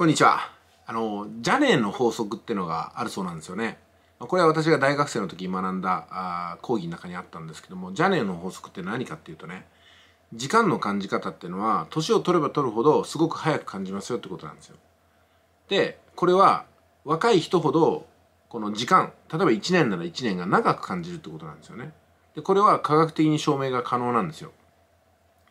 こんにちは。あの、ジャネーの法則ってのがあるそうなんですよね。これは私が大学生の時に学んだあ講義の中にあったんですけども、ジャネーの法則って何かっていうとね、時間の感じ方っていうのは、年を取れば取るほどすごく早く感じますよってことなんですよ。で、これは若い人ほど、この時間、例えば1年なら1年が長く感じるってことなんですよね。で、これは科学的に証明が可能なんですよ。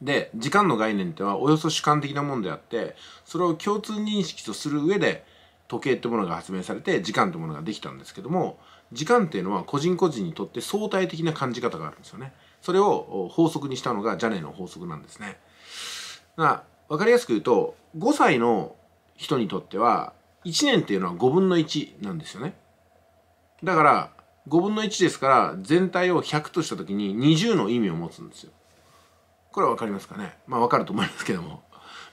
で時間の概念ってはおよそ主観的なもんであってそれを共通認識とする上で時計ってものが発明されて時間ってものができたんですけども時間っていうのは個人個人にとって相対的な感じ方があるんですよねそれを法則にしたのがジャネーの法則なんですねだ分かりやすく言うと5歳の人にとっては1年っていうのは5分の1なんですよねだから5分の1ですから全体を100とした時に20の意味を持つんですよこれは分かりますかねまあ分かると思いますけども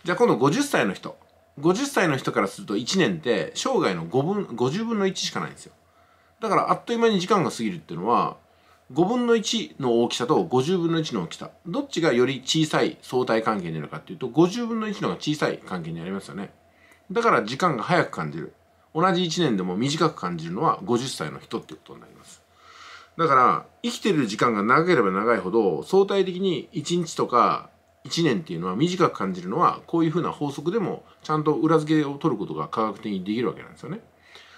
じゃあ今度50歳の人50歳の人からすると1年って生涯の5分50分の1しかないんですよだからあっという間に時間が過ぎるっていうのは5分の1の大きさと50分の1の大きさどっちがより小さい相対関係になるかっていうと50分の1のが小さい関係になりますよねだから時間が早く感じる同じ1年でも短く感じるのは50歳の人っていうことになりますだから生きてる時間が長ければ長いほど相対的に1日とか1年っていうのは短く感じるのはこういうふうな法則でもちゃんと裏付けを取ることが科学的にできるわけなんですよね。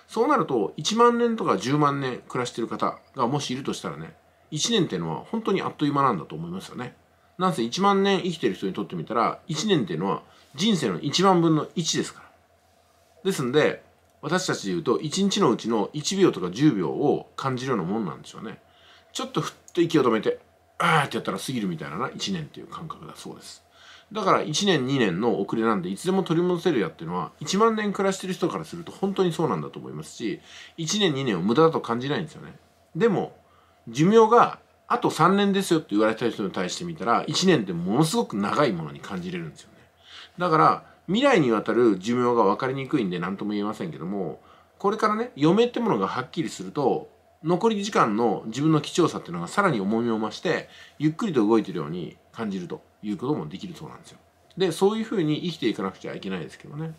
そうなると1万年とか10万年暮らしてる方がもしいるとしたらね1年っていうのは本当にあっという間なんだと思いますよね。なんせ1万年生きてる人にとってみたら1年っていうのは人生の1万分の1ですから。ですんで私たちで言うと1日のうちの1秒とか10秒を感じるようなもんなんでしょうねちょっとふっと息を止めてあーってやったら過ぎるみたいなな1年っていう感覚だそうですだから1年2年の遅れなんでいつでも取り戻せるやっていうのは1万年暮らしてる人からすると本当にそうなんだと思いますし1年2年を無駄だと感じないんですよねでも寿命があと3年ですよって言われた人に対してみたら1年ってものすごく長いものに感じれるんですよねだから未来にわたる寿命が分かりにくいんで何とも言えませんけどもこれからね余命ってものがはっきりすると残り時間の自分の貴重さっていうのがさらに重みを増してゆっくりと動いてるように感じるということもできるそうなんですよ。でそういうふうに生きていかなくちゃいけないですけどね。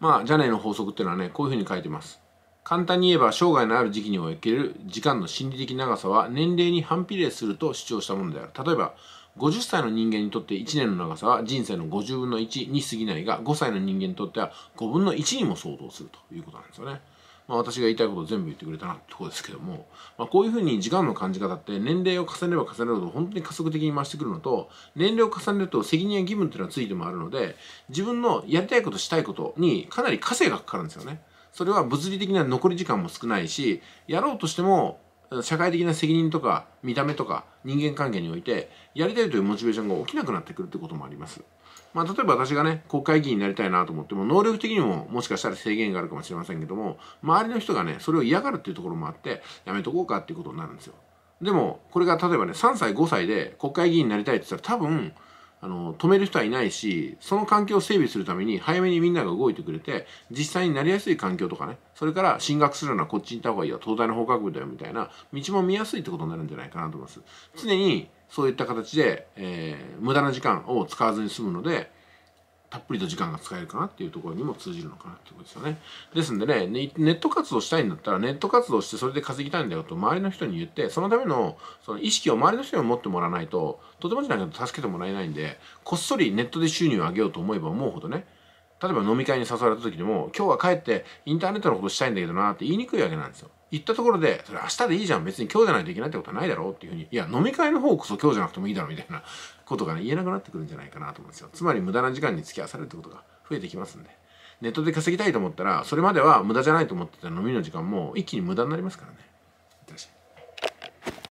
まあジャネの法則っていうのはねこういうふうに書いてます。簡単に言えば生涯のある時期における時間の心理的長さは年齢に反比例すると主張したものである。例えば50歳の人間にとって1年の長さは人生の50分の1に過ぎないが5歳の人間にとっては5分の1にも相当するということなんですよね。まあ、私が言いたいことを全部言ってくれたなってとこですけども、まあ、こういうふうに時間の感じ方って年齢を重ねれば重ねるほど本当に加速的に増してくるのと年齢を重ねると責任や義務っていうのはついてもあるので自分のやりたいことしたいことにかなり稼いがかかるんですよね。それは物理的な残り時間も少ないしやろうとしても社会的な責任とか見た目とか人間関係においてやりたいというモチベーションが起きなくなってくるってこともあります。まあ、例えば私がね、国会議員になりたいなと思っても、能力的にももしかしたら制限があるかもしれませんけども、周りの人がね、それを嫌がるっていうところもあって、やめとこうかっていうことになるんですよ。でも、これが例えばね、3歳、5歳で国会議員になりたいって言ったら多分、あの止める人はいないしその環境を整備するために早めにみんなが動いてくれて実際になりやすい環境とかねそれから進学するのはこっちに行った方がいいよ東大の法学部だよみたいな道も見やすいってことになるんじゃないかなと思います常にそういった形で、えー、無駄な時間を使わずに済むのでたっぷりと時間が使えるかなっていうところにも通じるのかなっていうことですよね。ですんでね、ネット活動したいんだったら、ネット活動してそれで稼ぎたいんだよと周りの人に言って、そのためのその意識を周りの人にも持ってもらわないと、とてもじゃないけど助けてもらえないんで、こっそりネットで収入を上げようと思えば思うほどね、例えば飲み会に誘われた時でも今日は帰ってインターネットのことしたいんだけどなって言いにくいわけなんですよ。行ったところで、それ明日でいいじゃん、別に今日じゃないといけないってことはないだろうっていうふうに、いや、飲み会の方こそ今日じゃなくてもいいだろうみたいな ことがね、言えなくなってくるんじゃないかなと思うんですよ。つまり無駄な時間に付き合わされるってことが増えてきますんで。ネットで稼ぎたいと思ったら、それまでは無駄じゃないと思ってた飲みの時間も一気に無駄になりますからね。